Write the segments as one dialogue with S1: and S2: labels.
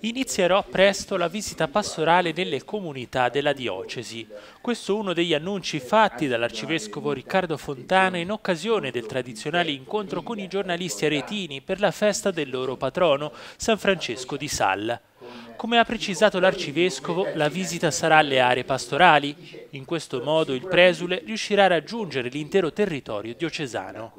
S1: Inizierò presto la visita pastorale nelle comunità della diocesi. Questo è uno degli annunci fatti dall'arcivescovo Riccardo Fontana in occasione del tradizionale incontro con i giornalisti aretini per la festa del loro patrono, San Francesco di Salla. Come ha precisato l'arcivescovo, la visita sarà alle aree pastorali, in questo modo il presule riuscirà a raggiungere l'intero territorio diocesano.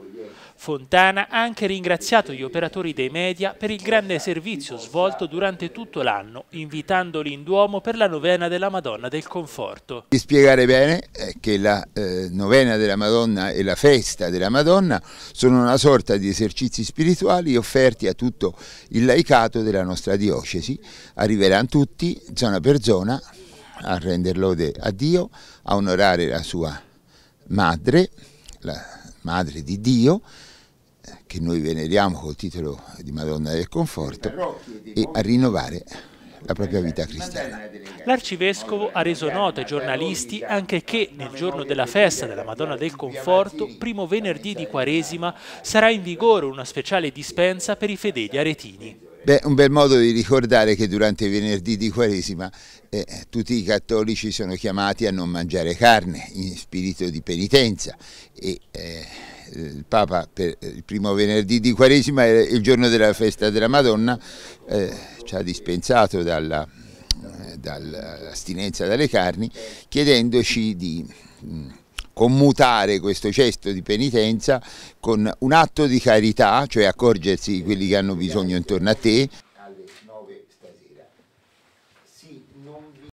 S1: Fontana ha anche ringraziato gli operatori dei media per il grande servizio svolto durante tutto l'anno, invitandoli in Duomo per la novena della Madonna del Conforto.
S2: Di spiegare bene che la eh, novena della Madonna e la festa della Madonna sono una sorta di esercizi spirituali offerti a tutto il laicato della nostra diocesi. Arriveranno tutti, zona per zona, a rendere lode a Dio, a onorare la sua madre, la madre di Dio, che noi veneriamo col titolo di Madonna del Conforto, e a rinnovare la propria vita cristiana.
S1: L'arcivescovo ha reso noto ai giornalisti anche che nel giorno della festa della Madonna del Conforto, primo venerdì di Quaresima, sarà in vigore una speciale dispensa per i fedeli aretini.
S2: Beh, un bel modo di ricordare che durante i venerdì di Quaresima eh, tutti i cattolici sono chiamati a non mangiare carne in spirito di penitenza e eh, eh, il Papa per eh, il primo venerdì di Quaresima, il giorno della festa della Madonna, eh, ci ha dispensato eh, dall'astinenza dalle carni, chiedendoci di mh, mm, commutare questo gesto di penitenza con un atto di carità, cioè accorgersi di quelli che hanno bisogno intorno a te.